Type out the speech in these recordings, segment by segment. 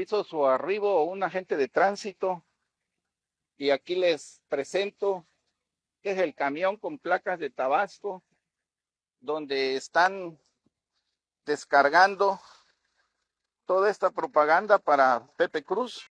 hizo su arribo un agente de tránsito y aquí les presento que es el camión con placas de Tabasco donde están descargando toda esta propaganda para Pepe Cruz.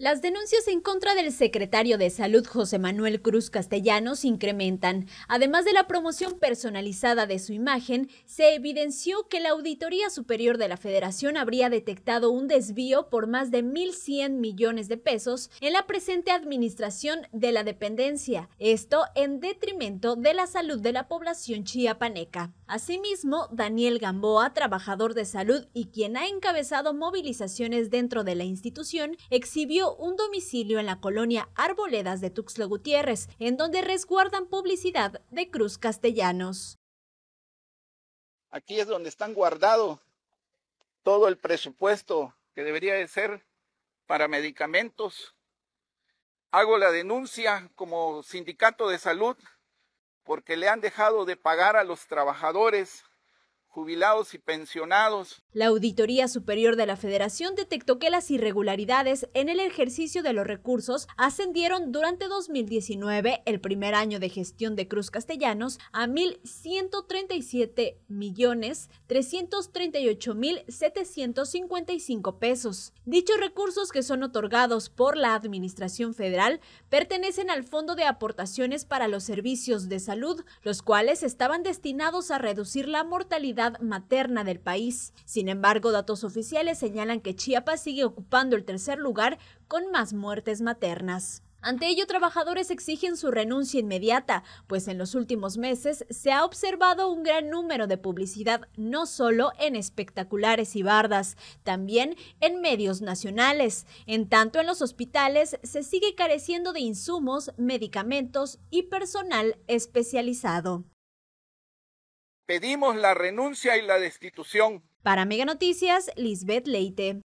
Las denuncias en contra del secretario de Salud José Manuel Cruz Castellanos incrementan. Además de la promoción personalizada de su imagen, se evidenció que la Auditoría Superior de la Federación habría detectado un desvío por más de 1.100 millones de pesos en la presente administración de la dependencia, esto en detrimento de la salud de la población chiapaneca. Asimismo, Daniel Gamboa, trabajador de salud y quien ha encabezado movilizaciones dentro de la institución, exhibió un domicilio en la colonia Arboledas de Tuxtla Gutiérrez, en donde resguardan publicidad de Cruz Castellanos. Aquí es donde están guardado todo el presupuesto que debería de ser para medicamentos. Hago la denuncia como sindicato de salud porque le han dejado de pagar a los trabajadores jubilados y pensionados. La Auditoría Superior de la Federación detectó que las irregularidades en el ejercicio de los recursos ascendieron durante 2019, el primer año de gestión de Cruz Castellanos, a $1,137,338,755. pesos. Dichos recursos que son otorgados por la Administración Federal pertenecen al Fondo de Aportaciones para los Servicios de Salud, los cuales estaban destinados a reducir la mortalidad materna del país. Sin embargo, datos oficiales señalan que Chiapas sigue ocupando el tercer lugar con más muertes maternas. Ante ello, trabajadores exigen su renuncia inmediata, pues en los últimos meses se ha observado un gran número de publicidad no solo en espectaculares y bardas, también en medios nacionales. En tanto, en los hospitales se sigue careciendo de insumos, medicamentos y personal especializado. Pedimos la renuncia y la destitución. Para Mega Noticias, Lisbeth Leite.